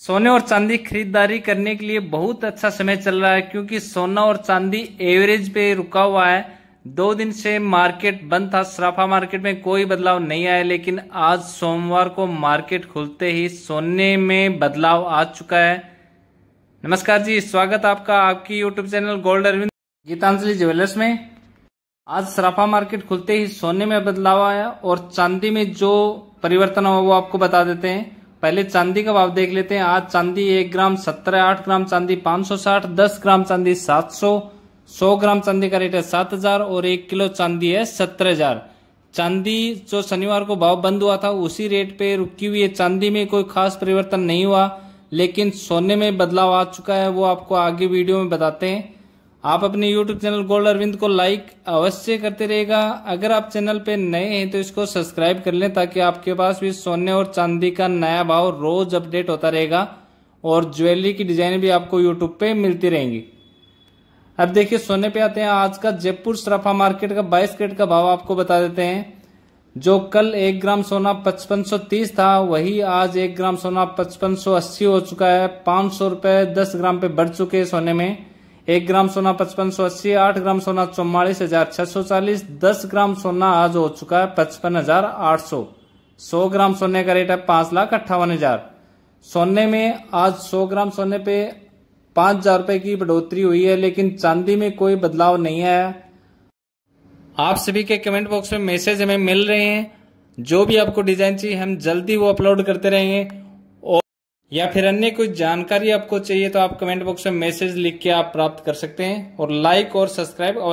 सोने और चांदी खरीदारी करने के लिए बहुत अच्छा समय चल रहा है क्योंकि सोना और चांदी एवरेज पे रुका हुआ है दो दिन से मार्केट बंद था सराफा मार्केट में कोई बदलाव नहीं आया लेकिन आज सोमवार को मार्केट खुलते ही सोने में बदलाव आ चुका है नमस्कार जी स्वागत आपका आपकी YouTube channel Gold Arvind Geetanjali jewellers में आज सराफा मार्केट खुलते ही सोने में बदलाव आया और चांदी में जो परिवर्तन हुआ वो आपको बता देते हैं पहले चांदी का भाव देख लेते हैं आज चांदी एक ग्राम सत्रह आठ ग्राम चांदी पांच सौ साठ दस ग्राम चांदी सात सौ सौ ग्राम चांदी का रेट है सात हजार और एक किलो चांदी है सत्तर हजार चांदी जो शनिवार को भाव बंद हुआ था उसी रेट पे रुकी हुई है चांदी में कोई खास परिवर्तन नहीं हुआ लेकिन सोने में बदलाव आ चुका है वो आपको आगे वीडियो में बताते हैं आप अपने YouTube चैनल गोल्ड अरविंद को लाइक अवश्य करते रहेगा अगर आप चैनल पे नए हैं तो इसको सब्सक्राइब कर लें ताकि आपके पास भी सोने और चांदी का नया भाव रोज अपडेट होता रहेगा और ज्वेलरी की डिजाइन भी आपको यूट्यूब पे मिलती रहेंगी अब देखिए सोने पे आते हैं आज का जयपुर सराफा मार्केट का बाईस ग्रेट का भाव आपको बता देते हैं जो कल एक ग्राम सोना पचपन तीस था वही आज एक ग्राम सोना पचपन सौ अस्सी हो चुका है पांच सौ दस ग्राम पे बढ़ चुके हैं सोने में एक ग्राम सोना पचपन सौ अस्सी आठ ग्राम सोना चौवालीस हजार छह सौ चालीस दस ग्राम सोना आज हो चुका है पचपन हजार आठ सौ सौ ग्राम सोने का रेट है पांच लाख अट्ठावन हजार सोने में आज सौ ग्राम सोने पे पांच हजार रुपए की बढ़ोतरी हुई है लेकिन चांदी में कोई बदलाव नहीं आया आप सभी के कमेंट बॉक्स में मैसेज हमें मिल रहे हैं जो भी आपको डिजाइन चाहिए हम जल्दी वो अपलोड करते रहेंगे या फिर अन्य कोई जानकारी आपको चाहिए तो आप कमेंट बॉक्स में मैसेज लिख के आप प्राप्त कर सकते हैं और लाइक और सब्सक्राइब और